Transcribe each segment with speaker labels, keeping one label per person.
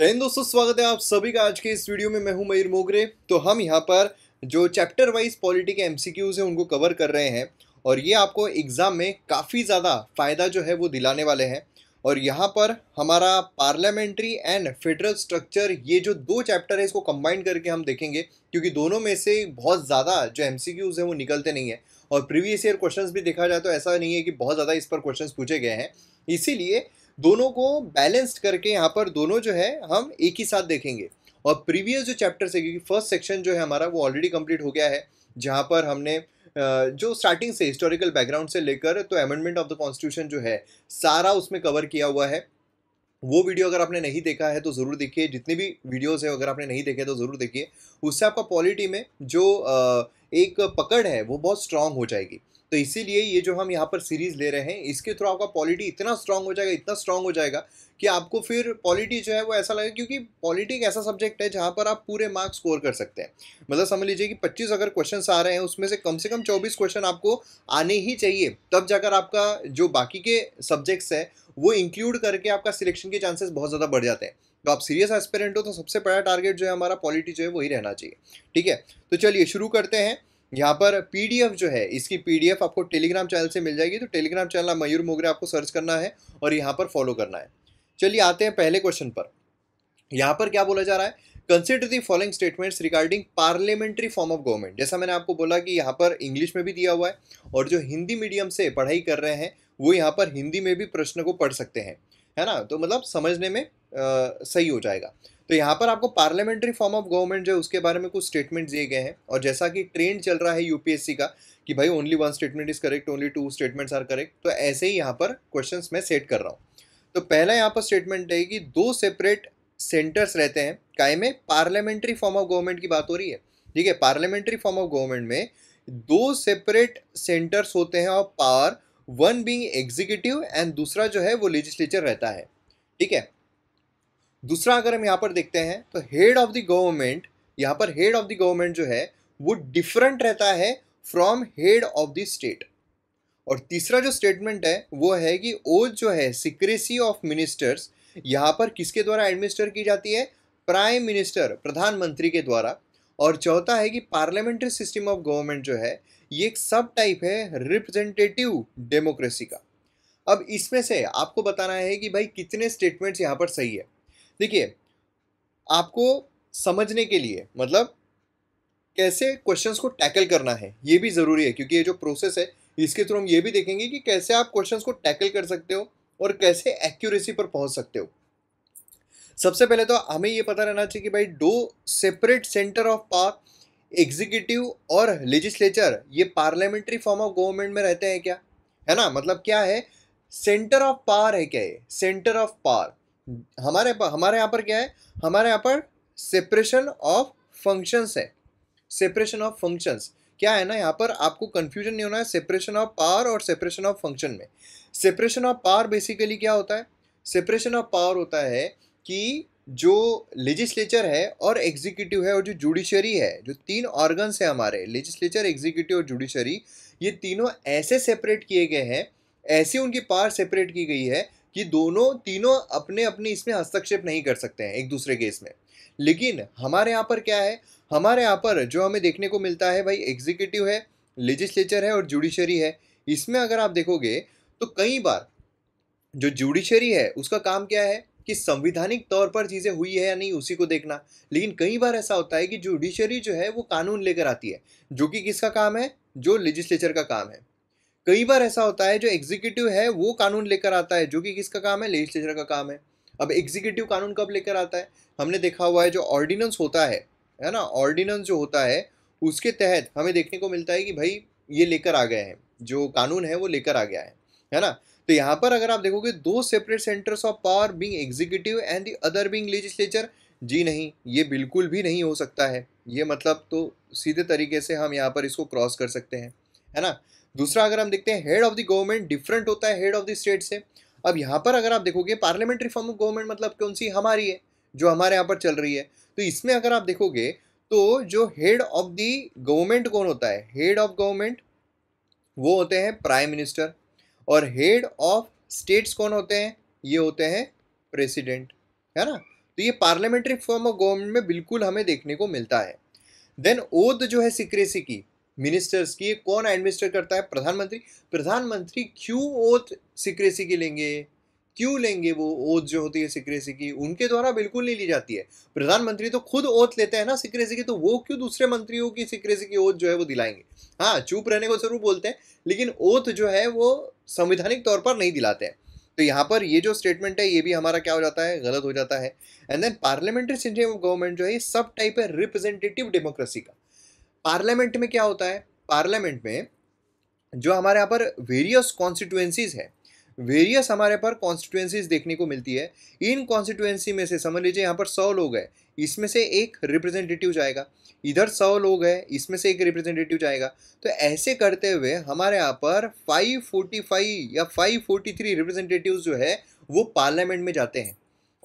Speaker 1: जय हिंद दोस्तों स्वागत है आप सभी का आज के इस वीडियो में मैं हूं मयूर मोगरे तो हम यहां पर जो चैप्टर वाइज पॉलिटी के एमसीक्यूज हैं उनको कवर कर रहे हैं और ये आपको एग्ज़ाम में काफ़ी ज़्यादा फ़ायदा जो है वो दिलाने वाले हैं और यहाँ पर हमारा पार्लियामेंट्री एंड फेडरल स्ट्रक्चर ये जो दो चैप्टर है इसको कम्बाइन करके हम देखेंगे क्योंकि दोनों में से बहुत ज़्यादा जो एम हैं वो निकलते नहीं हैं और प्रीवियस ईयर क्वेश्चन भी देखा जाए तो ऐसा नहीं है कि बहुत ज़्यादा इस पर क्वेश्चन पूछे गए हैं इसीलिए दोनों को बैलेंस्ड करके यहाँ पर दोनों जो है हम एक ही साथ देखेंगे और प्रीवियस जो चैप्टर्स है क्योंकि फर्स्ट सेक्शन जो है हमारा वो ऑलरेडी कंप्लीट हो गया है जहाँ पर हमने जो स्टार्टिंग से हिस्टोरिकल बैकग्राउंड से लेकर तो अमेंडमेंट ऑफ द कॉन्स्टिट्यूशन जो है सारा उसमें कवर किया हुआ है वो वीडियो अगर आपने नहीं देखा है तो ज़रूर देखिए जितनी भी वीडियोस है अगर आपने नहीं देखे तो ज़रूर देखिए उससे आपका पॉलिटी में जो एक पकड़ है वो बहुत स्ट्रांग हो जाएगी तो इसीलिए ये जो हम यहाँ पर सीरीज़ ले रहे हैं इसके थ्रू आपका पॉलिटी इतना स्ट्रांग हो जाएगा इतना स्ट्रांग हो जाएगा कि आपको फिर पॉलिटी जो है वो ऐसा लगेगा क्योंकि पॉलिटी एक ऐसा सब्जेक्ट है जहाँ पर आप पूरे मार्क्स स्कोर कर सकते हैं मतलब समझ लीजिए कि 25 अगर क्वेश्चन आ रहे हैं उसमें से कम से कम 24 क्वेश्चन आपको आने ही चाहिए तब जाकर आपका जो बाकी के सब्जेक्ट्स हैं वो इंक्लूड करके आपका सिलेक्शन के चांसेस बहुत ज़्यादा बढ़ जाते हैं तो आप सीरियस एस्पेरेंट हो तो सबसे बड़ा टारगेट जो है हमारा पॉलिटी जो है वही रहना चाहिए ठीक है तो चलिए शुरू करते हैं यहाँ पर पीडीएफ जो है इसकी पी आपको टेलीग्राम चैनल से मिल जाएगी तो टेलीग्राम चैनल मयूर मोगरे आपको सर्च करना है और यहाँ पर फॉलो करना है चलिए आते हैं पहले क्वेश्चन पर यहाँ पर क्या बोला जा रहा है consider the following statements regarding parliamentary form of government जैसा मैंने आपको बोला कि यहाँ पर इंग्लिश में भी दिया हुआ है और जो हिंदी मीडियम से पढ़ाई कर रहे हैं वो यहाँ पर हिंदी में भी प्रश्न को पढ़ सकते हैं है ना तो मतलब समझने में आ, सही हो जाएगा तो यहाँ पर आपको पार्लियामेंट्री फॉर्म ऑफ गवर्नमेंट जो है उसके बारे में कुछ स्टेटमेंट दिए गए हैं और जैसा कि ट्रेंड चल रहा है यूपीएससी का कि भाई only one statement is correct only two statements are correct तो ऐसे ही यहाँ पर क्वेश्चन मैं सेट कर रहा हूँ तो पहला यहाँ पर स्टेटमेंट है कि दो सेपरेट सेंटर्स रहते हैं काय में पार्लियामेंट्री फॉर्म ऑफ गवर्नमेंट की बात हो रही है ठीक है पार्लियामेंट्री फॉर्म ऑफ गवर्नमेंट में दो सेपरेट सेंटर्स होते हैं of power one being executive and दूसरा जो है वो लेजिस्लेचर रहता है ठीक है दूसरा अगर हम यहाँ पर देखते हैं तो हेड ऑफ द गवर्नमेंट यहाँ पर हेड ऑफ द गवर्नमेंट जो है वो डिफरेंट रहता है from head of the state और तीसरा जो स्टेटमेंट है वो है कि ओज जो है सिक्रेसी ऑफ मिनिस्टर्स यहाँ पर किसके द्वारा एडमिनिस्टर की जाती है प्राइम मिनिस्टर प्रधानमंत्री के द्वारा और चौथा है कि पार्लियामेंट्री सिस्टम ऑफ गवर्नमेंट जो है ये एक सब टाइप है रिप्रेजेंटेटिव डेमोक्रेसी का अब इसमें से आपको बताना है कि भाई कितने स्टेटमेंट्स यहाँ पर सही है देखिए आपको समझने के लिए मतलब कैसे क्वेश्चंस को टैकल करना है ये भी ज़रूरी है क्योंकि ये जो प्रोसेस है इसके थ्रू हम ये भी देखेंगे कि कैसे आप क्वेश्चंस को टैकल कर सकते हो और कैसे एक्यूरेसी पर पहुंच सकते हो सबसे पहले तो हमें ये पता रहना चाहिए कि भाई दो separate centre of power executive और लेजिस्लेचर ये पार्लियामेंट्री फॉर्म ऑफ गवर्नमेंट में रहते हैं क्या है ना मतलब क्या है सेंटर ऑफ पावर है क्या ये सेंटर ऑफ पावर हमारे हमारे यहाँ पर क्या है हमारे यहाँ पर सेपरेशन ऑफ फंक्शंस है सेपरेशन ऑफ फंक्शंस क्या है ना यहाँ पर आपको कन्फ्यूजन नहीं होना है सेपरेशन ऑफ पावर और सेपरेशन ऑफ फंक्शन में सेपरेशन ऑफ पावर बेसिकली क्या होता है सेपरेशन ऑफ पावर होता है कि जो लेजिस्लेचर है और एग्जीक्यूटिव है और जो जुडिशरी है जो तीन ऑर्गन्स हैं हमारे लेजिस्लेचर एग्जीक्यूटिव और जुडिशरी ये तीनों ऐसे सेपरेट किए गए हैं ऐसी उनकी पावर सेपरेट की गई है कि दोनों तीनों अपने अपने इसमें हस्तक्षेप नहीं कर सकते हैं एक दूसरे के इसमें लेकिन हमारे यहाँ पर क्या है हमारे यहाँ पर जो हमें देखने को मिलता है भाई एग्जीक्यूटिव है लेजिस्लेचर है और जुडिशरी है इसमें अगर आप देखोगे तो कई बार जो जुडिशरी है उसका काम क्या है कि संविधानिक तौर पर चीज़ें हुई है या नहीं उसी को देखना लेकिन कई बार ऐसा होता है कि जुडिशरी जो है वो कानून लेकर आती है जो कि किसका काम है जो लेजिस्लेचर का काम है कई बार ऐसा होता है जो एग्जीक्यूटिव है वो कानून लेकर आता है जो कि किसका काम है लेजिस्लेचर का काम है अब एग्जीक्यूटिव कानून कब लेकर आता है हमने देखा हुआ है जो ऑर्डिनेंस होता है है ना ऑर्डिनेंस जो होता है उसके तहत हमें देखने को मिलता है कि भाई ये लेकर आ गए हैं जो कानून है वो लेकर आ गया है है ना तो यहाँ पर अगर आप देखोगे दो separate centres of power being executive and the other being legislature जी नहीं ये बिल्कुल भी नहीं हो सकता है ये मतलब तो सीधे तरीके से हम यहाँ पर इसको क्रॉस कर सकते हैं है ना दूसरा अगर हम देखते हैं head of the government different होता है हेड ऑफ द स्टेट से अब यहाँ पर अगर आप देखोगे पार्लियामेंट्री फॉर्म ऑफ गवर्नमेंट मतलब कौन सी हमारी है जो हमारे यहाँ पर चल रही है तो इसमें अगर आप देखोगे तो जो हेड ऑफ द गवर्नमेंट कौन होता है हेड ऑफ गवर्नमेंट वो होते हैं प्राइम मिनिस्टर और हेड ऑफ स्टेट्स कौन होते हैं ये होते हैं प्रेसिडेंट है ना तो ये पार्लियामेंट्री फॉर्म ऑफ गवर्नमेंट में बिल्कुल हमें देखने को मिलता है देन ओद जो है सिक्रेसी की मिनिस्टर्स की ये कौन एडमिनिस्टर करता है प्रधानमंत्री प्रधानमंत्री क्यों ओथ सिक्रेसी की लेंगे क्यों लेंगे वो ओथ जो होती है सिक्रेसी की उनके द्वारा बिल्कुल नहीं ली जाती है प्रधानमंत्री तो खुद ओथ लेते हैं ना सिक्रेसी की तो वो क्यों दूसरे मंत्रियों की सिक्रेसी की ओथ जो है वो दिलाएंगे हाँ चुप रहने को जरूर बोलते हैं लेकिन ओथ जो है वो संवैधानिक तौर पर नहीं दिलाते हैं तो यहाँ पर ये जो स्टेटमेंट है ये भी हमारा क्या हो जाता है गलत हो जाता है and then parliamentary system of government जो है सब टाइप है रिप्रेजेंटेटिव डेमोक्रेसी का पार्लियामेंट में क्या होता है पार्लियामेंट में जो हमारे यहाँ पर वेरियस कॉन्स्टिट्यूएंसीज है वेरियस हमारे पर कॉन्स्टिट्युएंसीज देखने को मिलती है इन कॉन्स्टिट्युएंसी में से समझ लीजिए यहाँ पर सौ लोग हैं इसमें से एक रिप्रेजेंटेटिव जाएगा इधर सौ लोग हैं इसमें से एक रिप्रेजेंटेटिव जाएगा तो ऐसे करते हुए हमारे यहाँ पर 545 या 543 रिप्रेजेंटेटिव जो है वो पार्लियामेंट में जाते हैं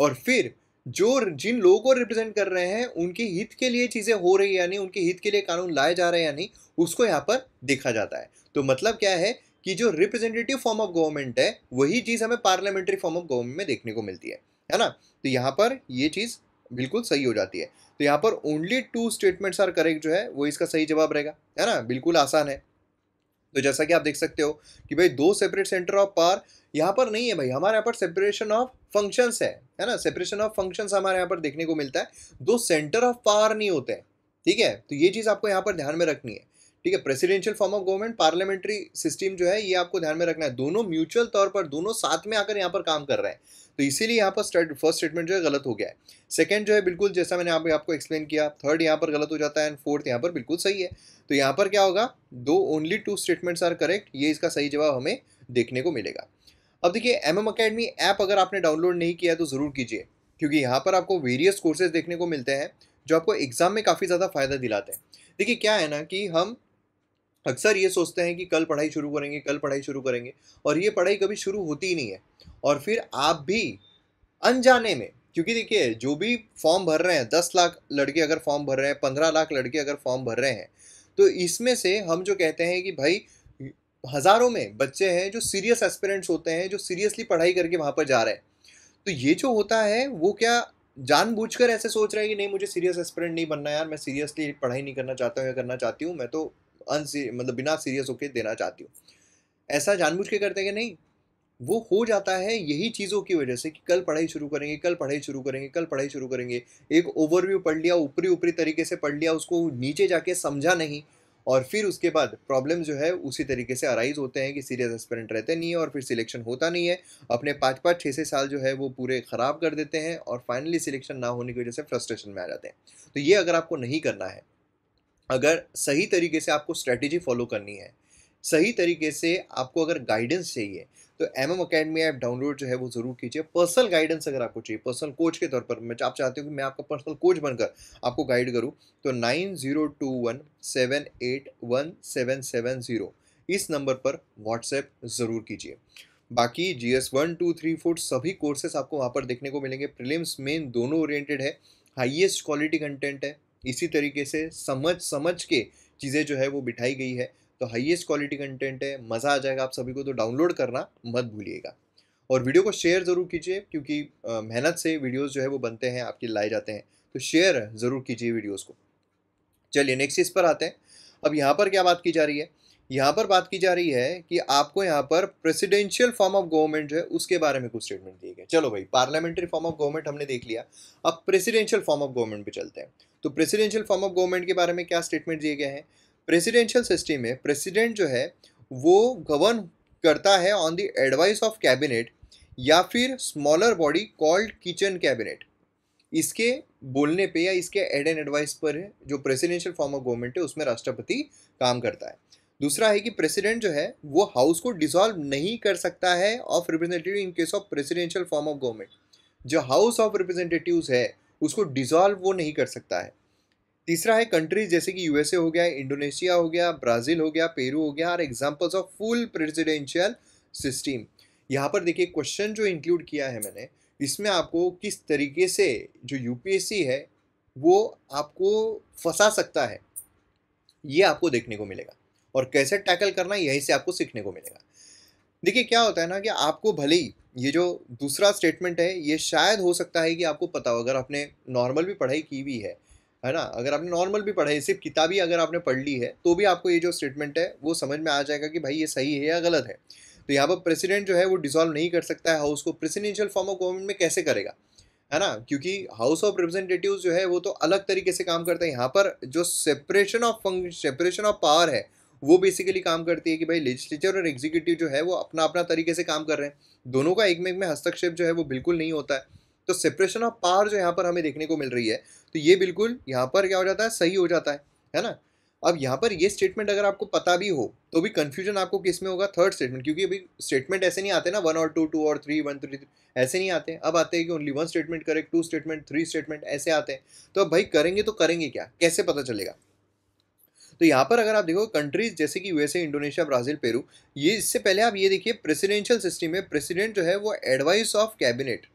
Speaker 1: और फिर जो जिन लोगों को रिप्रेजेंट कर रहे हैं उनके हित के लिए चीज़ें हो रही या नहीं उनके हित के लिए कानून लाए जा रहे हैं या नहीं उसको यहाँ पर देखा जाता है तो मतलब क्या है कि जो रिप्रेजेंटेटिव फॉर्म ऑफ गवर्नमेंट है वही चीज़ हमें पार्लियामेंट्री फॉर्म ऑफ गवर्नमेंट में देखने को मिलती है है ना तो यहाँ पर ये चीज़ बिल्कुल सही हो जाती है तो यहाँ पर only two statements are correct जो है वो इसका सही जवाब रहेगा है ना बिल्कुल आसान है तो जैसा कि आप देख सकते हो कि भाई दो सेपरेट सेंटर ऑफ पावर यहाँ पर नहीं है भाई हमारे यहाँ पर सेपरेशन ऑफ फंक्शंस है है ना सेपरेशन ऑफ फंक्शंस हमारे यहाँ पर देखने को मिलता है दो सेंटर ऑफ पावर नहीं होते हैं ठीक है तो ये चीज़ आपको यहाँ पर ध्यान में रखनी है ठीक है presidential form of government parliamentary system जो है ये आपको ध्यान में रखना है दोनों म्यूचुअल तौर पर दोनों साथ में आकर यहाँ पर काम कर रहे हैं तो इसीलिए यहाँ पर फर्स्ट स्टेटमेंट जो है गलत हो गया है सेकंड जो है बिल्कुल जैसा मैंने आप, आपको एक्सप्लेन किया थर्ड यहाँ पर गलत हो जाता है एंड फोर्थ यहाँ पर बिल्कुल सही है तो यहाँ पर क्या होगा दो only two statements are correct ये इसका सही जवाब हमें देखने को मिलेगा अब देखिए एम एम अकेडमी ऐप अगर आपने डाउनलोड नहीं किया तो ज़रूर कीजिए क्योंकि यहाँ पर आपको वेरियस कोर्सेज देखने को मिलते हैं जो आपको एग्ज़ाम में काफ़ी ज़्यादा फ़ायदा दिलाते हैं देखिए क्या है ना कि हम अक्सर ये सोचते हैं कि कल पढ़ाई शुरू करेंगे कल पढ़ाई शुरू करेंगे और ये पढ़ाई कभी शुरू होती ही नहीं है और फिर आप भी अनजाने में क्योंकि देखिए जो भी फॉर्म भर रहे हैं दस लाख लड़के अगर फॉर्म भर रहे हैं पंद्रह लाख लड़के अगर फॉर्म भर रहे हैं तो इसमें से हम जो कहते हैं कि भाई हज़ारों में बच्चे हैं जो सीरियस एस्पिरेंट्स होते हैं जो सीरियसली पढ़ाई करके वहाँ पर जा रहे हैं तो ये जो होता है वो क्या जानबूझकर ऐसे सोच रहे हैं कि नहीं मुझे सीरियस एस्पिरेंट नहीं बनना यार मैं सीरियसली पढ़ाई नहीं करना चाहता हूँ या करना चाहती हूँ मैं तो अनसी मतलब बिना सीरियस होके देना चाहती हो ऐसा जानबूझ के करते हैं कि नहीं वो हो जाता है यही चीज़ों की वजह से कि कल पढ़ाई शुरू करेंगे कल पढ़ाई शुरू करेंगे कल पढ़ाई शुरू करेंगे एक ओवरव्यू पढ़ लिया ऊपरी ऊपरी तरीके से पढ़ लिया उसको नीचे जाके समझा नहीं और फिर उसके बाद प्रॉब्लम जो है उसी तरीके से अराइज होते हैं कि सीरियस एस्पेरेंट रहते नहीं है और फिर सिलेक्शन होता नहीं है अपने पाँच पाँच छः छः साल जो है वो पूरे ख़राब कर देते हैं और फाइनली सिलेक्शन ना होने की वजह से फ्रस्ट्रेशन में आ जाते हैं तो ये अगर आपको नहीं करना है अगर सही तरीके से आपको स्ट्रैटेजी फॉलो करनी है सही तरीके से आपको अगर गाइडेंस चाहिए तो M M academy app download जो है वो ज़रूर कीजिए पर्सनल गाइडेंस अगर आपको चाहिए पर्सनल कोच के तौर पर मैं आप चाहते हो कि मैं आपका पर्सनल कोच बनकर आपको गाइड करूँ तो nine zero two one seven eight one seven seven zero इस नंबर पर व्हाट्सएप ज़रूर कीजिए बाकी G S one two three four सभी कोर्सेस आपको वहाँ पर देखने को मिलेंगे प्रिलिम्स मेन दोनों ओरिएंटेड है हाईएस्ट क्वालिटी कंटेंट है इसी तरीके से समझ समझ के चीज़ें जो है वो बिठाई गई है तो हाईएस्ट क्वालिटी कंटेंट है मज़ा आ जाएगा आप सभी को तो डाउनलोड करना मत भूलिएगा और वीडियो को शेयर ज़रूर कीजिए क्योंकि मेहनत से वीडियोज जो है वो बनते हैं आपके लाए जाते हैं तो शेयर ज़रूर कीजिए वीडियोज़ को चलिए नेक्स्ट इस पर आते हैं अब यहाँ पर क्या बात की जा रही है यहाँ पर बात की जा रही है कि आपको यहाँ पर प्रेसिडेंशियल फॉर्म ऑफ गवर्नमेंट जो है उसके बारे में कुछ स्टेटमेंट दिए गए चलो भाई पार्लियामेंट्री फॉर्म ऑफ गवर्नमेंट हमने देख लिया अब प्रेसिडेंशियल फॉर्म ऑफ गवर्नमेंट पे चलते हैं तो प्रेसिडेंशियल फॉर्म ऑफ गवर्नमेंट के बारे में क्या स्टेटमेंट दिए गए हैं प्रेसिडेंशियल सिस्टम में प्रेसिडेंट जो है वो गवर्न करता है on the advice of cabinet या फिर smaller body called kitchen cabinet इसके बोलने पे या इसके एड एंड एडवाइस पर जो प्रेसिडेंशियल फॉर्म ऑफ गवर्नमेंट है उसमें राष्ट्रपति काम करता है दूसरा है कि प्रेसिडेंट जो है वो हाउस को डिसॉल्व नहीं कर सकता है of representative in case of presidential form of government जो हाउस ऑफ रिप्रेजेंटेटिव्स है उसको डिसॉल्व वो नहीं कर सकता है तीसरा है कंट्रीज जैसे कि यूएसए हो गया इंडोनेशिया हो गया ब्राज़ील हो गया पेरू हो गया और examples of full presidential system यहाँ पर देखिए क्वेश्चन जो इंक्लूड किया है मैंने इसमें आपको किस तरीके से जो यूपीएससी है वो आपको फंसा सकता है ये आपको देखने को मिलेगा और कैसे टैकल करना यहीं से आपको सीखने को मिलेगा देखिए क्या होता है ना कि आपको भले ही ये जो दूसरा स्टेटमेंट है ये शायद हो सकता है कि आपको पता हो अगर आपने नॉर्मल भी पढ़ाई की हुई है है ना अगर आपने नॉर्मल भी पढ़ाई सिर्फ किताबी अगर आपने पढ़ ली है तो भी आपको ये जो स्टेटमेंट है वो समझ में आ जाएगा कि भाई ये सही है या गलत है तो यहाँ पर प्रेसिडेंट जो है वो डिसॉल्व नहीं कर सकता है हाउस को प्रेसिडेंशियल फॉर्म ऑफ गवर्नमेंट में कैसे करेगा है ना क्योंकि हाउस ऑफ रिप्रेजेंटेटिव जो है वो तो अलग तरीके से काम करता है यहाँ पर जो separation of function separation of power है वो बेसिकली काम करती है कि भाई लेजिस्लेचर और एग्जीक्यूटिव जो है वो अपना अपना तरीके से काम कर रहे हैं दोनों का एक में एक में हस्तक्षेप जो है वो बिल्कुल नहीं होता है तो सेपरेशन ऑफ पावर जो यहाँ पर हमें देखने को मिल रही है तो ये बिल्कुल यहाँ पर क्या हो जाता है सही हो जाता है है ना अब यहाँ पर ये स्टेटमेंट अगर आपको पता भी हो तो भी कन्फ्यूजन आपको किस में होगा थर्ड स्टेटमेंट क्योंकि अभी स्टेटमेंट ऐसे नहीं आते ना वन और टू टू और थ्री वन थ्री ऐसे नहीं आते अब आते हैं कि only one statement correct two statement three statement ऐसे आते हैं तो अब भाई करेंगे तो करेंगे क्या कैसे पता चलेगा तो यहाँ पर अगर आप देखो कंट्रीज जैसे कि यूएसए इंडोनेशिया ब्राज़ील पेरू ये इससे पहले आप ये देखिए प्रेसिडेंशियल सिस्टम में प्रेसिडेंट जो है वो advice of cabinet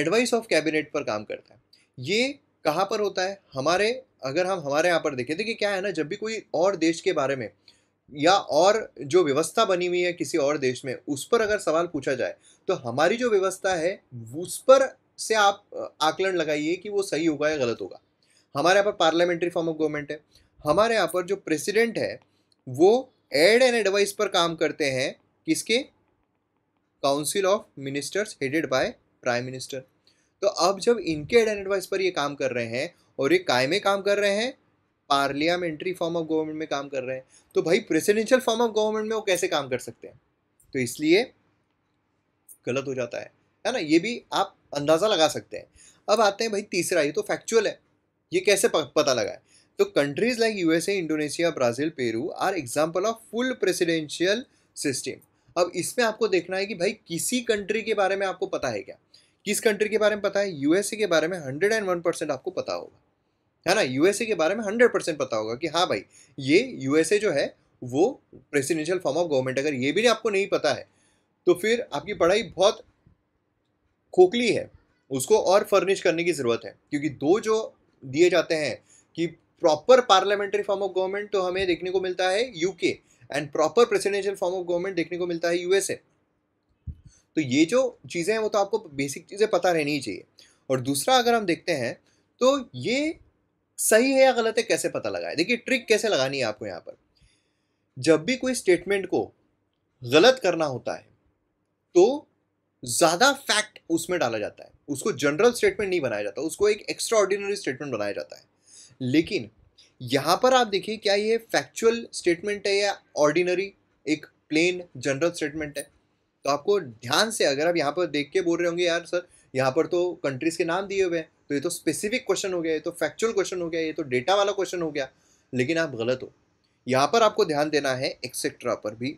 Speaker 1: advice of cabinet पर काम करता है ये कहाँ पर होता है हमारे अगर हम हमारे यहाँ पर देखें देखिए क्या है ना जब भी कोई और देश के बारे में या और जो व्यवस्था बनी हुई है किसी और देश में उस पर अगर सवाल पूछा जाए तो हमारी जो व्यवस्था है उस पर से आप आकलन लगाइए कि वो सही होगा या गलत होगा हमारे यहाँ पर पार्लियामेंट्री फॉर्म ऑफ गवर्नमेंट है हमारे यहाँ पर जो प्रेसिडेंट है वो एड एंड एडवाइस पर काम करते हैं किसके council of ministers headed by prime minister तो अब जब इनके एड एंड एडवाइस पर ये काम कर रहे हैं और ये काय में काम कर रहे हैं पार्लियामेंट्री फॉर्म ऑफ गवर्नमेंट में काम कर रहे हैं तो भाई प्रेसिडेंशियल फॉर्म ऑफ गवर्नमेंट में वो कैसे काम कर सकते हैं तो इसलिए गलत हो जाता है है ना ये भी आप अंदाज़ा लगा सकते हैं अब आते हैं भाई तीसरा ये तो फैक्चुअल है ये कैसे पता लगा है तो countries like USA Indonesia Brazil Peru are example of full presidential system अब इसमें आपको देखना है कि भाई किसी कंट्री के बारे में आपको पता है क्या किस कंट्री के बारे में पता है यूएसए के बारे में हंड्रेड एंड वन परसेंट आपको पता होगा है ना यूएसए के बारे में हंड्रेड परसेंट पता होगा कि हाँ भाई ये यूएसए जो है वो प्रेसिडेंशियल फॉर्म ऑफ गवर्नमेंट अगर ये भी नहीं आपको नहीं पता है तो फिर आपकी पढ़ाई बहुत खोखली है उसको और फर्निश करने की ज़रूरत है क्योंकि दो जो दिए जाते हैं कि proper parliamentary form of government तो हमें देखने को मिलता है UK and proper presidential form of government देखने को मिलता है यूएसए तो ये जो चीज़ें हैं वो तो आपको बेसिक चीज़ें पता रहनी चाहिए और दूसरा अगर हम देखते हैं तो ये सही है या गलत है कैसे पता लगाए देखिए ट्रिक कैसे लगानी है आपको यहाँ पर जब भी कोई स्टेटमेंट को गलत करना होता है तो ज़्यादा फैक्ट उसमें डाला जाता है उसको जनरल स्टेटमेंट नहीं बनाया जाता उसको एक एक्स्ट्रा ऑर्डिनरी स्टेटमेंट बनाया जाता है लेकिन यहाँ पर आप देखिए क्या ये फैक्चुअल स्टेटमेंट है या ऑर्डिनरी एक प्लेन जनरल स्टेटमेंट है तो आपको ध्यान से अगर आप यहाँ पर देख के बोल रहे होंगे यार सर यहाँ पर तो कंट्रीज़ के नाम दिए हुए हैं तो ये तो स्पेसिफिक क्वेश्चन हो गया ये तो फैक्चुअल क्वेश्चन हो गया ये तो डेटा वाला क्वेश्चन हो गया लेकिन आप गलत हो यहाँ पर आपको ध्यान देना है एक्सेट्रा पर भी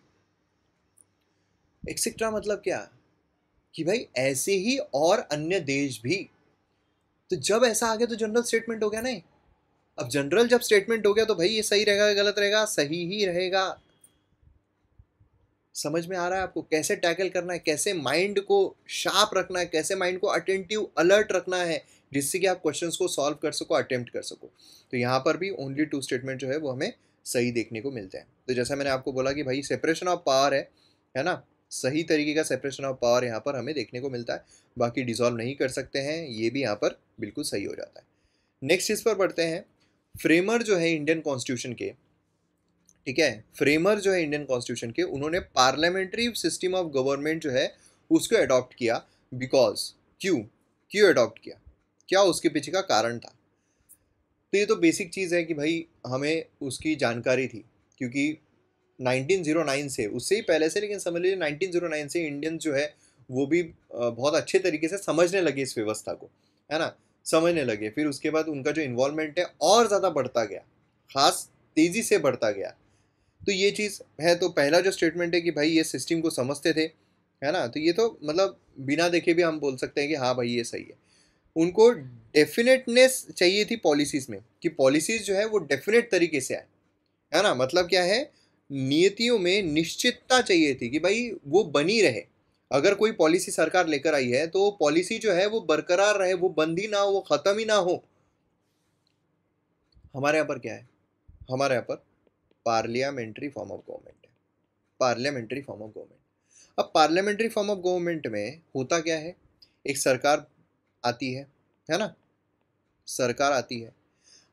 Speaker 1: एक्सेट्रा मतलब क्या कि भाई ऐसे ही और अन्य देश भी तो जब ऐसा आ गया तो जनरल स्टेटमेंट हो गया नहीं अब जनरल जब स्टेटमेंट हो गया तो भाई ये सही रहेगा गलत रहेगा सही ही रहेगा समझ में आ रहा है आपको कैसे टैकल करना है कैसे माइंड को शार्प रखना है कैसे माइंड को अटेंटिव अलर्ट रखना है जिससे कि आप क्वेश्चन को सॉल्व कर सको अटेम्प्ट कर सको तो यहाँ पर भी ओनली टू स्टेटमेंट जो है वो हमें सही देखने को मिलते हैं तो जैसा मैंने आपको बोला कि भाई सेपरेशन ऑफ पावर है है ना सही तरीके का सेपरेशन ऑफ पावर यहाँ पर हमें देखने को मिलता है बाकी डिजॉल्व नहीं कर सकते हैं ये भी यहाँ पर बिल्कुल सही हो जाता है नेक्स्ट इस पर बढ़ते हैं फ्रेमर जो है इंडियन कॉन्स्टिट्यूशन के ठीक है फ्रेमर जो है इंडियन कॉन्स्टिट्यूशन के उन्होंने पार्लियामेंट्री सिस्टम ऑफ गवर्नमेंट जो है उसको अडॉप्ट किया बिकॉज क्यों क्यों अडॉप्ट किया क्या उसके पीछे का कारण था तो ये तो बेसिक चीज़ है कि भाई हमें उसकी जानकारी थी क्योंकि 1909 से उससे ही पहले से लेकिन समझ लीजिए 1909 से इंडियन जो है वो भी बहुत अच्छे तरीके से समझने लगे इस व्यवस्था को है ना समझने लगे फिर उसके बाद उनका जो इन्वॉल्वमेंट है और ज़्यादा बढ़ता गया ख़ास तेज़ी से बढ़ता गया तो ये चीज़ है तो पहला जो स्टेटमेंट है कि भाई ये सिस्टम को समझते थे है ना तो ये तो मतलब बिना देखे भी हम बोल सकते हैं कि हाँ भाई ये सही है उनको डेफिनेटनेस चाहिए थी पॉलिसीज़ में कि पॉलिसीज़ जो है वो डेफिनेट तरीके से आए है ना मतलब क्या है नीतियों में निश्चितता चाहिए थी कि भाई वो बनी रहे अगर कोई पॉलिसी सरकार लेकर आई है तो पॉलिसी जो है वो बरकरार रहे वो बंद ही ना हो वो ख़त्म ही ना हो हमारे यहाँ पर क्या है हमारे यहाँ पर पार्लियामेंट्री फॉर्म ऑफ गवर्नमेंट है पार्लियामेंट्री फॉर्म ऑफ गवर्नमेंट अब पार्लियामेंट्री फॉर्म ऑफ गवर्नमेंट में होता क्या है एक सरकार आती है है ना सरकार आती है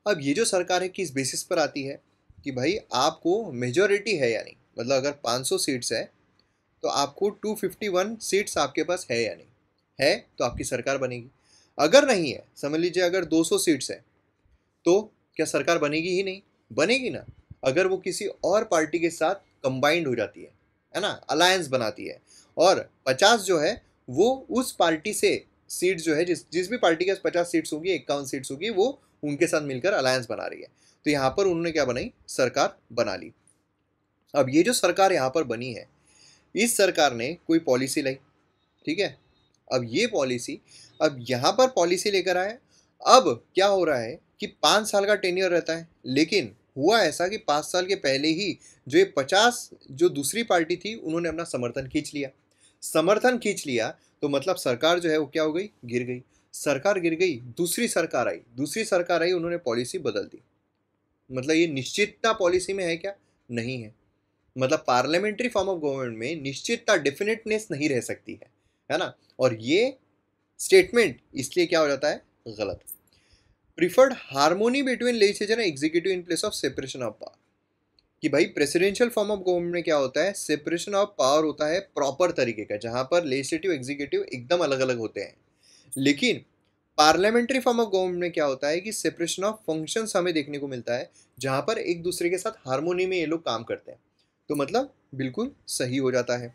Speaker 1: अब ये जो सरकार है किस बेसिस पर आती है कि भाई आपको मेजोरिटी है यानी मतलब अगर 500 सीट्स है तो आपको 251 सीट्स आपके पास है या नहीं है तो आपकी सरकार बनेगी अगर नहीं है समझ लीजिए अगर 200 सीट्स है तो क्या सरकार बनेगी ही नहीं बनेगी ना अगर वो किसी और पार्टी के साथ कंबाइंड हो जाती है है ना अलायंस बनाती है और 50 जो है वो उस पार्टी से सीट जो है जिस जिस भी पार्टी के पचास सीट्स होगी इक्यावन सीट्स होगी वो उनके साथ मिलकर अलायंस बना रही है तो यहाँ पर उन्होंने क्या बनाई सरकार बना ली अब ये जो सरकार यहाँ पर बनी है इस सरकार ने कोई पॉलिसी लाई ठीक है अब ये पॉलिसी अब यहाँ पर पॉलिसी लेकर आए अब क्या हो रहा है कि पाँच साल का टेन्योर रहता है लेकिन हुआ ऐसा कि पाँच साल के पहले ही जो ये पचास जो दूसरी पार्टी थी उन्होंने अपना समर्थन खींच लिया समर्थन खींच लिया तो मतलब सरकार जो है वो क्या हो गई गिर गई सरकार गिर गई दूसरी सरकार आई दूसरी सरकार आई उन्होंने पॉलिसी बदल दी मतलब ये निश्चितता पॉलिसी में है क्या नहीं है मतलब पार्लियामेंट्री फॉर्म ऑफ गवर्नमेंट में निश्चितता डेफिनेटनेस नहीं रह सकती है है ना और ये स्टेटमेंट इसलिए क्या हो जाता है गलत preferred harmony between legislature and executive in place of separation of power कि भाई प्रेसिडेंशियल फॉर्म ऑफ गवर्नमेंट में क्या होता है सेपरेशन ऑफ पावर होता है प्रॉपर तरीके का जहाँ पर लेजिस्लेटिव एग्जीक्यूटिव एकदम अलग अलग होते हैं लेकिन पार्लियामेंट्री फॉर्म ऑफ गवर्नमेंट में क्या होता है कि सेपरेशन ऑफ फंक्शंस हमें देखने को मिलता है जहाँ पर एक दूसरे के साथ हारमोनी में ये लोग काम करते हैं तो मतलब बिल्कुल सही हो जाता है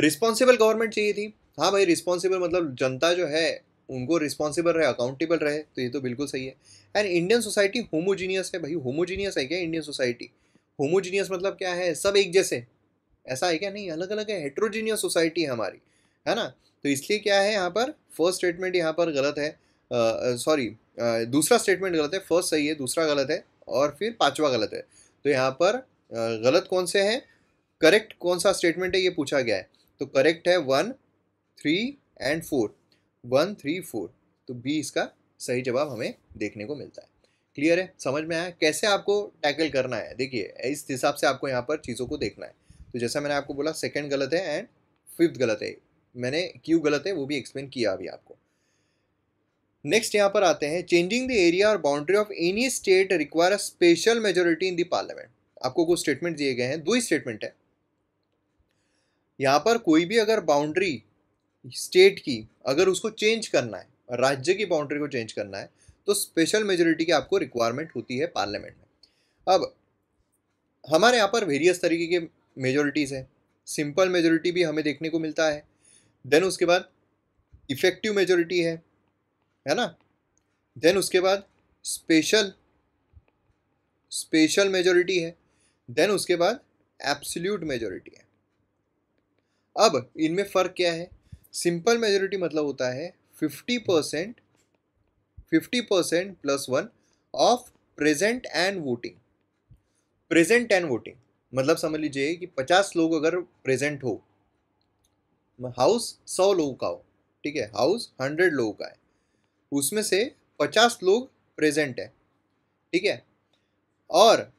Speaker 1: रिस्पॉन्सिबल गवर्नमेंट चाहिए थी हाँ भाई रिस्पॉन्सिबल मतलब जनता जो है उनको रिस्पॉन्सिबल रहे अकाउंटेबल रहे तो ये तो बिल्कुल सही है एंड इंडियन सोसाइटी होमोजीनियस है भाई होमोजीनियस है क्या इंडियन सोसाइटी होमोजीनियस मतलब क्या है सब एक जैसे ऐसा है क्या नहीं अलग अलग है हेट्रोजीनियस सोसाइटी है हमारी है ना तो इसलिए क्या है यहाँ पर फर्स्ट स्टेटमेंट यहाँ पर गलत है सॉरी दूसरा स्टेटमेंट गलत है फर्स्ट सही है दूसरा गलत है और फिर पाँचवा गलत है तो यहाँ पर गलत कौन से हैं करेक्ट कौन सा स्टेटमेंट है ये पूछा गया है तो करेक्ट है one three and four one three four तो बी इसका सही जवाब हमें देखने को मिलता है क्लियर है समझ में आया कैसे आपको टैकल करना है देखिए इस हिसाब से आपको यहाँ पर चीज़ों को देखना है तो जैसा मैंने आपको बोला सेकेंड गलत है एंड फिफ्थ गलत है मैंने क्यों गलत है वो भी एक्सप्लेन किया अभी आपको नेक्स्ट यहाँ पर आते हैं चेंजिंग द एरिया और boundary of any state require a special majority in the parliament आपको कुछ स्टेटमेंट दिए गए हैं दो ही स्टेटमेंट है यहां पर कोई भी अगर बाउंड्री स्टेट की अगर उसको चेंज करना है राज्य की बाउंड्री को चेंज करना है तो स्पेशल मेजोरिटी की आपको रिक्वायरमेंट होती है पार्लियामेंट में अब हमारे यहाँ पर वेरियस तरीके के मेजोरिटीज़ हैं सिंपल मेजोरिटी भी हमें देखने को मिलता है देन उसके बाद इफ़ेक्टिव मेजोरिटी है है ना देन उसके बाद स्पेशल स्पेशल मेजोरिटी है देन उसके बाद एब्सोल्यूट मेजोरिटी है अब इनमें फ़र्क क्या है सिंपल मेजोरिटी मतलब होता है fifty percent fifty percent plus one of present and voting present and voting मतलब समझ लीजिए कि पचास लोग अगर प्रेजेंट हो हाउस सौ लोगों का हो ठीक है हाउस हंड्रेड लोगों का है उसमें से पचास लोग प्रेजेंट है ठीक है और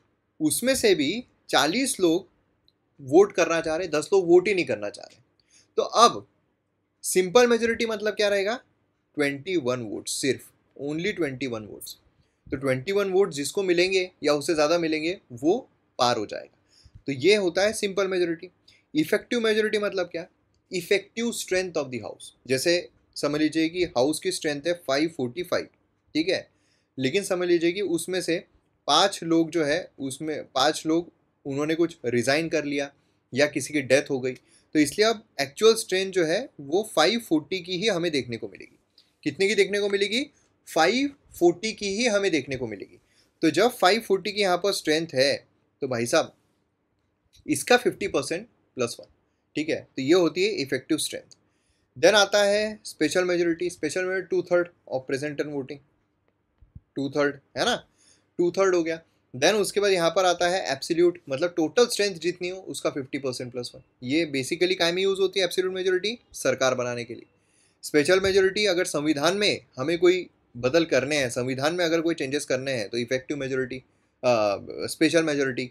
Speaker 1: उसमें से भी चालीस लोग वोट करना चाह रहे दस लोग वोट ही नहीं करना चाह रहे तो अब सिंपल मेजोरिटी मतलब क्या रहेगा ट्वेंटी वन वोट सिर्फ ओनली ट्वेंटी वन वोट्स तो ट्वेंटी वन वोट जिसको मिलेंगे या उससे ज़्यादा मिलेंगे वो पार हो जाएगा तो ये होता है सिंपल मेजोरिटी इफेक्टिव मेजोरिटी मतलब क्या effective strength of the house जैसे समझ लीजिए कि हाउस की स्ट्रेंथ है फाइव फोर्टी फाइव ठीक है लेकिन समझ लीजिए कि उसमें से पाँच लोग जो है उसमें पाँच लोग उन्होंने कुछ रिज़ाइन कर लिया या किसी की डेथ हो गई तो इसलिए अब एक्चुअल स्ट्रेन जो है वो फाइव फोर्टी की ही हमें देखने को मिलेगी कितने की देखने को मिलेगी फाइव फोर्टी की ही हमें देखने को मिलेगी तो जब फाइव फोर्टी की यहाँ पर स्ट्रेंथ है तो भाई साहब इसका फिफ्टी परसेंट प्लस वन ठीक है तो ये होती है इफेक्टिव स्ट्रेंथ देन आता है special majority special majority two third of present and voting two third है ना टू थर्ड हो गया देन उसके बाद यहाँ पर आता है एप्सिल्यूट मतलब टोटल स्ट्रेंथ जितनी हो उसका फिफ्टी परसेंट प्लस वन ये बेसिकली काय यूज़ होती है एप्सिल्यूट मेजोरिटी सरकार बनाने के लिए स्पेशल मेजोरिटी अगर संविधान में हमें कोई बदल करने हैं संविधान में अगर कोई चेंजेस करने हैं तो इफेक्टिव मेजोरिटी स्पेशल मेजोरिटी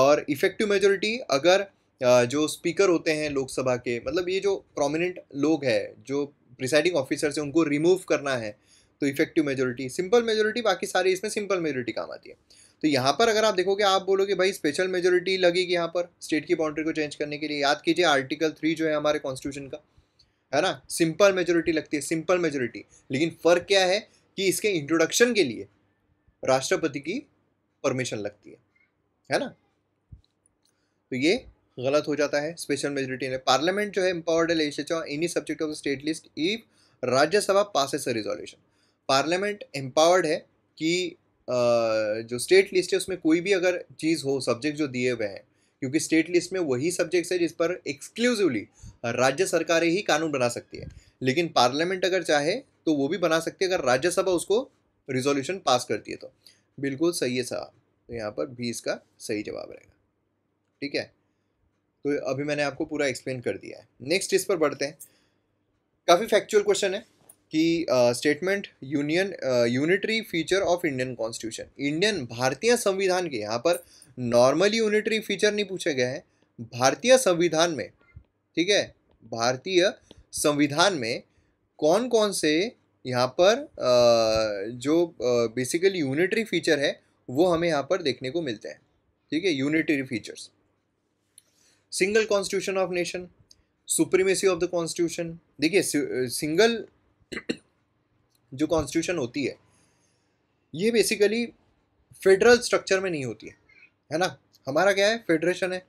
Speaker 1: और इफेक्टिव मेजोरिटी अगर uh, जो स्पीकर होते हैं लोकसभा के मतलब ये जो प्रोमिनेंट लोग हैं जो प्रिसाइडिंग ऑफिसर्स हैं उनको रिमूव करना है तो इफेक्टिव मेजोरिटी सिंपल मेजोरिटी बाकी सारी इसमें सिंपल मेजोरिटी काम आती है तो यहाँ पर अगर आप देखोगे आप बोलोगे भाई स्पेशल मेजोरिटी लगेगी यहाँ पर स्टेट की बाउंड्री को चेंज करने के लिए याद कीजिए आर्टिकल थ्री जो है हमारे कॉन्स्टिट्यूशन का है ना सिंपल मेजोरिटी लगती है सिंपल मेजोरिटी लेकिन फ़र्क क्या है कि इसके इंट्रोडक्शन के लिए राष्ट्रपति की परमिशन लगती है है ना तो ये गलत हो जाता है स्पेशल मेजोरिटी ने पार्लियामेंट जो है है legislature any subject of the state list if Rajya Sabha passes a resolution parliament empowered है कि जो स्टेट लिस्ट है उसमें कोई भी अगर चीज़ हो सब्जेक्ट जो दिए हुए हैं क्योंकि स्टेट लिस्ट में वही सब्जेक्ट्स है जिस पर एक्सक्लूसिवली राज्य सरकारें ही कानून बना सकती है लेकिन पार्लियामेंट अगर चाहे तो वो भी बना सकती है अगर राज्यसभा उसको रिजोल्यूशन पास करती है तो बिल्कुल सही है साहब तो यहाँ पर भी इसका सही जवाब रहेगा ठीक है तो अभी मैंने आपको पूरा एक्सप्लेन कर दिया है नेक्स्ट इस पर बढ़ते हैं काफ़ी फैक्चुअल क्वेश्चन है कि statement union unitary feature of Indian constitution Indian भारतीय संविधान के यहाँ पर नॉर्मली यूनिटरी फीचर नहीं पूछे गए हैं भारतीय संविधान में ठीक है भारतीय संविधान में कौन कौन से यहाँ पर जो बेसिकली यूनिटरी फीचर है वो हमें यहाँ पर देखने को मिलते हैं ठीक है unitary features single constitution of nation supremacy of the constitution देखिए सिंगल जो कॉन्स्टिट्यूशन होती है ये बेसिकली फेडरल स्ट्रक्चर में नहीं होती है है ना हमारा क्या है फेडरेशन है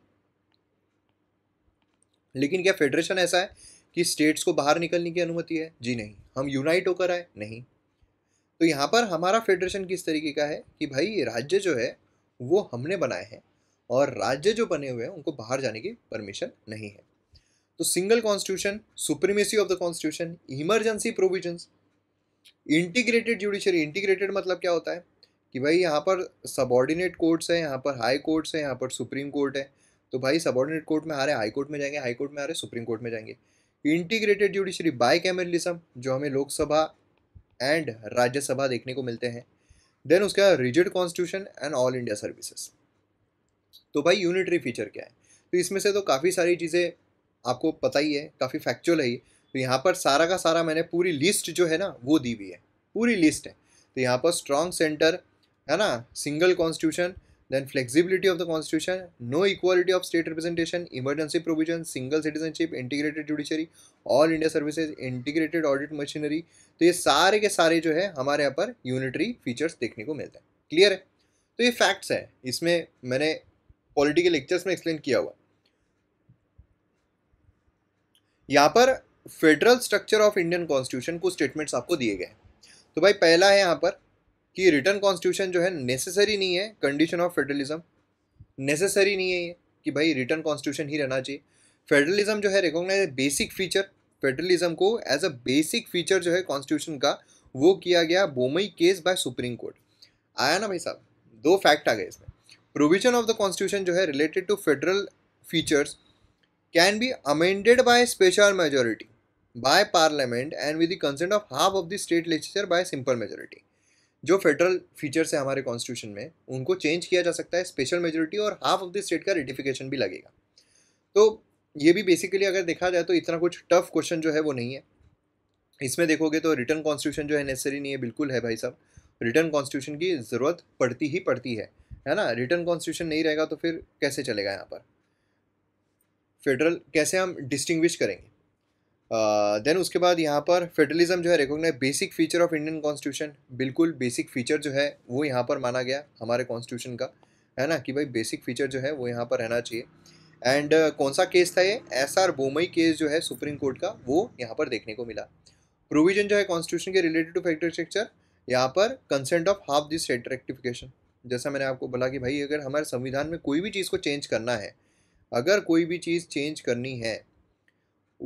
Speaker 1: लेकिन क्या फेडरेशन ऐसा है कि स्टेट्स को बाहर निकलने की अनुमति है जी नहीं हम यूनाइट होकर आए नहीं तो यहाँ पर हमारा फेडरेशन किस तरीके का है कि भाई राज्य जो है वो हमने बनाए हैं और राज्य जो बने हुए हैं उनको बाहर जाने की परमिशन नहीं है तो single constitution supremacy of the constitution emergency provisions integrated judiciary integrated मतलब क्या होता है कि भाई यहाँ पर सबॉर्डिनेट कोर्ट्स है यहाँ पर हाई कोर्ट्स है यहाँ पर सुप्रीम कोर्ट है तो भाई सबॉर्डिनेट कोर्ट में हारे हाई कोर्ट में जाएंगे हाई कोर्ट में रहे सुप्रीम कोर्ट में जाएंगे इंटीग्रेटेड जुडिशरी बाई कैमरलिज्म जो हमें लोकसभा एंड राज्यसभा देखने को मिलते हैं देन उसका rigid constitution and all India services तो भाई यूनिटरी फीचर क्या है तो इसमें से तो काफ़ी सारी चीज़ें आपको पता ही है काफ़ी फैक्चुअल है ये तो यहाँ पर सारा का सारा मैंने पूरी लिस्ट जो है ना वो दी हुई है पूरी लिस्ट है तो यहाँ पर स्ट्रॉन्ग सेंटर है ना single constitution then flexibility of the constitution no equality of state representation emergency provision single citizenship integrated judiciary all India services integrated audit machinery तो ये सारे के सारे जो है हमारे यहाँ पर यूनिटरी फीचर्स देखने को मिलते हैं क्लियर है तो ये फैक्ट्स है इसमें मैंने पॉलिटिकल लेक्चर्स में एक्सप्लेन किया हुआ यहाँ पर federal structure of Indian constitution को स्टेटमेंट्स आपको दिए गए तो भाई पहला है यहाँ पर कि रिटर्न कॉन्स्टिट्यूशन जो है नेसेसरी नहीं है कंडीशन ऑफ फेडरलिज्म नेसेसरी नहीं है ये कि भाई रिटर्न कॉन्स्टिट्यूशन ही रहना चाहिए फेडरलिज्म जो है रिकॉग्नाइज बेसिक फीचर फेडरलिज्म को एज अ बेसिक फीचर जो है कॉन्स्टिट्यूशन का वो किया गया Bommai case by supreme court आया ना भाई साहब दो फैक्ट आ गए इसमें प्रोविजन ऑफ द कॉन्स्टिट्यूशन जो है related to federal features can be amended by special majority by parliament and with the consent of half of the state legislature by simple majority जो फेडरल फीचर्स है हमारे constitution में उनको change किया जा सकता है स्पेशल मेजोरिटी और हाफ ऑफ द स्टेट का रेटिफिकेशन भी लगेगा तो ये भी बेसिकली अगर देखा जाए तो इतना कुछ टफ क्वेश्चन जो है वो नहीं है इसमें देखोगे तो रिटर्न कॉन्स्टिट्यूशन जो है नेसेसरी नहीं है बिल्कुल है भाई साहब रिटर्न कॉन्स्टिट्यूशन की ज़रूरत पड़ती ही पड़ती है है ना रिटर्न कॉन्स्टिट्यूशन नहीं रहेगा तो फिर कैसे चलेगा यहाँ पर फेडरल कैसे हम डिस्टिंग्विश करेंगे देन uh, उसके बाद यहाँ पर फेडरलिज्म जो है recognise basic feature of Indian constitution बिल्कुल बेसिक फीचर जो है वो यहाँ पर माना गया हमारे कॉन्स्टिट्यूशन का है ना कि भाई बेसिक फीचर जो है वो यहाँ पर रहना चाहिए एंड uh, कौन सा केस था ये एस आर बोमई केस जो है सुप्रीम कोर्ट का वो यहाँ पर देखने को मिला प्रोविजन जो है कॉन्स्टिट्यूशन के रिलेटेड टू फैक्टर स्ट्रक्चर यहाँ पर consent of half this rectification जैसा मैंने आपको बोला कि भाई अगर हमारे संविधान में कोई भी चीज़ को चेंज करना है अगर कोई भी चीज़ चेंज करनी है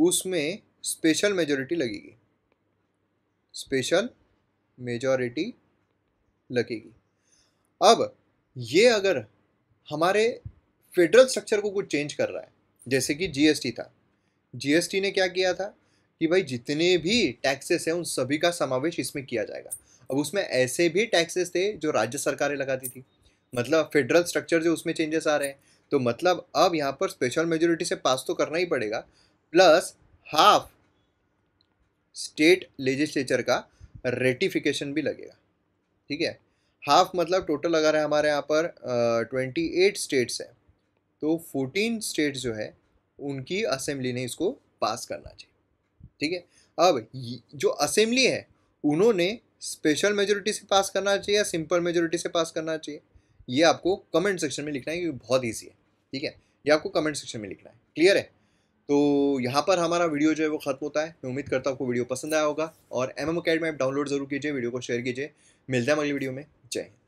Speaker 1: उसमें स्पेशल मेजोरिटी लगेगी स्पेशल मेजोरिटी लगेगी अब ये अगर हमारे फेडरल स्ट्रक्चर को कुछ चेंज कर रहा है जैसे कि जीएसटी था जीएसटी ने क्या किया था कि भाई जितने भी टैक्सेस हैं उन सभी का समावेश इसमें किया जाएगा अब उसमें ऐसे भी टैक्सेस थे जो राज्य सरकारें लगाती थी मतलब फेडरल स्ट्रक्चर जो उसमें चेंजेस आ रहे हैं तो मतलब अब यहाँ पर स्पेशल मेजोरिटी से पास तो करना ही पड़ेगा प्लस हाफ स्टेट लेजिस्लेचर का रेटिफिकेशन भी लगेगा ठीक है हाफ मतलब टोटल अगर है हमारे यहाँ पर ट्वेंटी एट स्टेट्स हैं तो फोर्टीन स्टेट्स जो है उनकी असेंबली ने इसको पास करना चाहिए ठीक है अब जो असेंबली है उन्होंने स्पेशल मेजोरिटी से पास करना चाहिए या सिंपल मेजोरिटी से पास करना चाहिए ये आपको कमेंट सेक्शन में लिखना है क्योंकि बहुत ईजी है ठीक है ये आपको कमेंट सेक्शन में लिखना है क्लियर है तो यहाँ पर हमारा वीडियो जो है वो खत्म होता है मैं उम्मीद करता हूँ आपको वीडियो पसंद आया होगा और M M academy app download जरूर कीजिए वीडियो को शेयर कीजिए मिलता है अगली वीडियो में जय हिंद